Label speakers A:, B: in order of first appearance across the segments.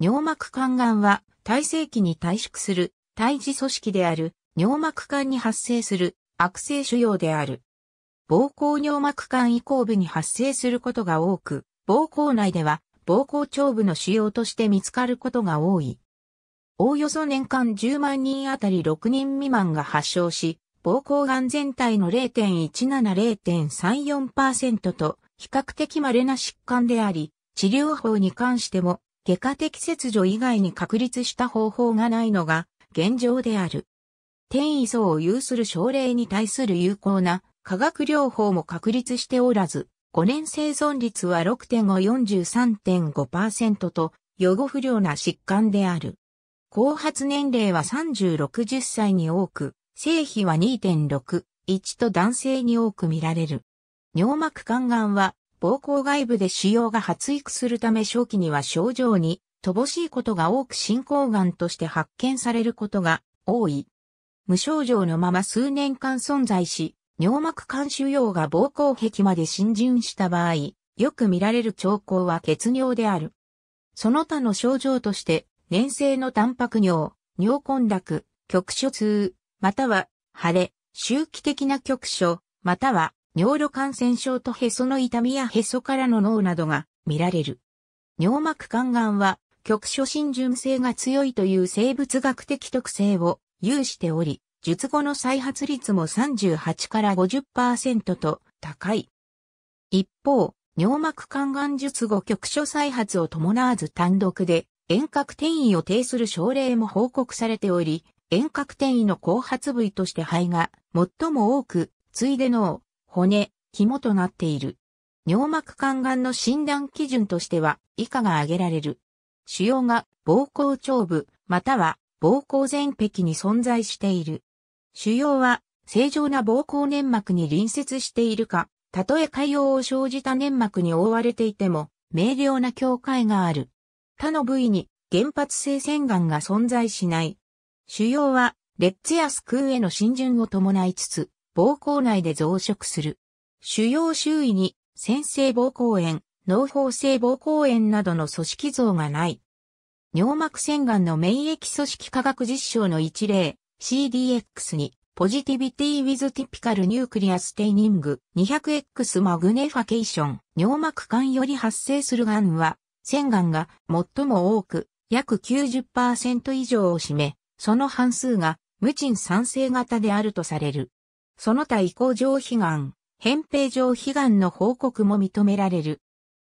A: 尿膜管がんは、体性器に退縮する、胎児組織である、尿膜管に発生する、悪性腫瘍である。膀胱尿膜管移行部に発生することが多く、膀胱内では、膀胱腸部の腫瘍として見つかることが多い。おおよそ年間10万人あたり6人未満が発症し、膀胱がん全体の0.17-0.34%と比較的稀な疾患であり、治療法に関しても外科的切除以外に確立した方法がないのが現状である。転移層を有する症例に対する有効な化学療法も確立しておらず、5年生存率は6.543.5%と予後不良な疾患である。後発年齢は3060歳に多く、性比は2.6、1と男性に多く見られる。尿膜肝がんは膀胱外部で腫瘍が発育するため初期には症状に乏しいことが多く進行癌として発見されることが多い。無症状のまま数年間存在し、尿膜肝腫瘍が膀胱壁まで浸潤した場合、よく見られる兆候は血尿である。その他の症状として、粘性のタンパク尿、尿混濁、局所痛、または腫れ、周期的な局所、または尿路感染症とへその痛みやへそからの脳などが見られる。尿膜肝癌は局所浸潤性が強いという生物学的特性を有しており、術後の再発率も38から50%と高い。一方、尿膜肝癌術後局所再発を伴わず単独で遠隔転移を呈する症例も報告されており、遠隔転移の後発部位として肺が最も多く、ついで脳、骨、肝となっている。尿膜管癌の診断基準としては以下が挙げられる。腫瘍が膀胱腸部または膀胱前壁に存在している。腫瘍は正常な膀胱粘膜に隣接しているか、たとえ潰瘍を生じた粘膜に覆われていても、明瞭な境界がある。他の部位に原発性腺癌が存在しない。腫瘍は、レッツやスクーへの浸潤を伴いつつ、膀胱内で増殖する。腫瘍周囲に、先性膀胱炎、脳胞性膀胱炎などの組織像がない。尿膜腺がんの免疫組織科学実証の一例、CDX に、ポジティビティーウィズティピカルニュークリアステイニング 200X マグネファケーション、尿膜管より発生する癌は、腺がんが最も多く、約90%以上を占め、その半数が無賃酸性型であるとされる。その他移行上悲願、扁平上悲願の報告も認められる。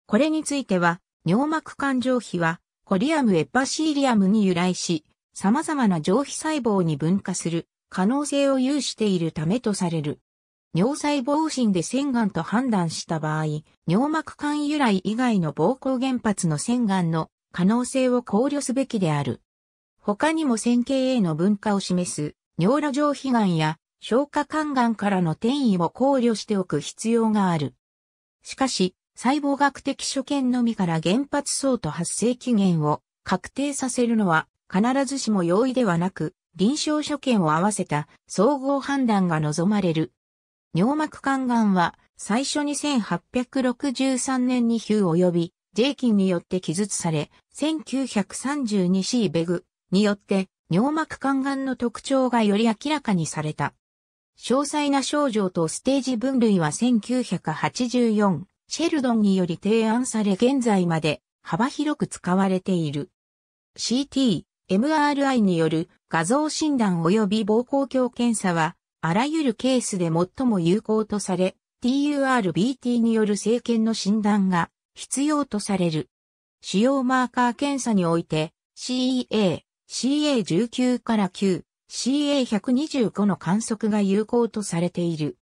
A: これについては、尿膜管上皮は、コリアムエパシーリアムに由来し、様々な上皮細胞に分化する可能性を有しているためとされる。尿細胞診で腺癌と判断した場合、尿膜管由来以外の膀胱原発の腺癌の可能性を考慮すべきである。他にも線形への分化を示す、尿路上皮癌や消化管癌からの転移を考慮しておく必要がある。しかし、細胞学的所見のみから原発層と発生期限を確定させるのは必ずしも容易ではなく、臨床所見を合わせた総合判断が望まれる。尿膜管癌は最初に1863年にヒュー及びジェイキンによって記述され、1932 c ベグによって尿膜管癌の特徴がより明らかにされた。詳細な症状とステージ分類は1984、シェルドンにより提案され現在まで幅広く使われている。CT、MRI による画像診断及び膀胱鏡検査は、あらゆるケースで最も有効とされ、TURBT による生検の診断が必要とされる。主要マーカー検査において、CEA、CA19 から9、CA125 の観測が有効とされている。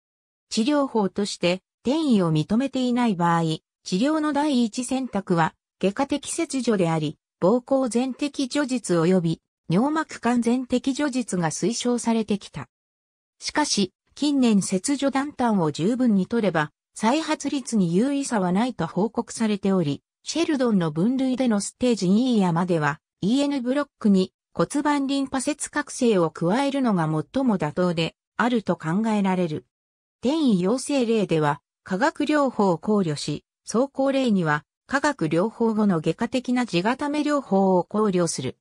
A: 治療法として転移を認めていない場合、治療の第一選択は外科的切除であり、膀胱全摘除術及び尿膜管全摘除術が推奨されてきた。しかし、近年切除断端を十分に取れば、再発率に有意差はないと報告されており、シェルドンの分類でのステージ E やまでは EN ブロックに骨盤リンパ節覚醒を加えるのが最も妥当であると考えられる。転移陽性例では化学療法を考慮し、走行例には化学療法後の外科的な地固め療法を考慮する。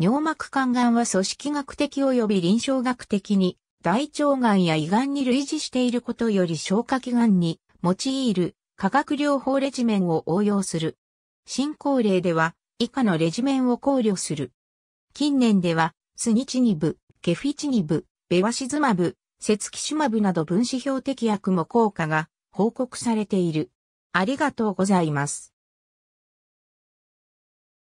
A: 尿膜管癌は組織学的及び臨床学的に大腸がんや胃がんに類似していることより消化器癌に用いる化学療法レジメンを応用する。進行例では以下のレジメンを考慮する。近年では、スニチニブ、ケフィチニブ、ベワシズマブ、セツキシュマブなど分子標的薬も効果が報告されている。ありがとうございます。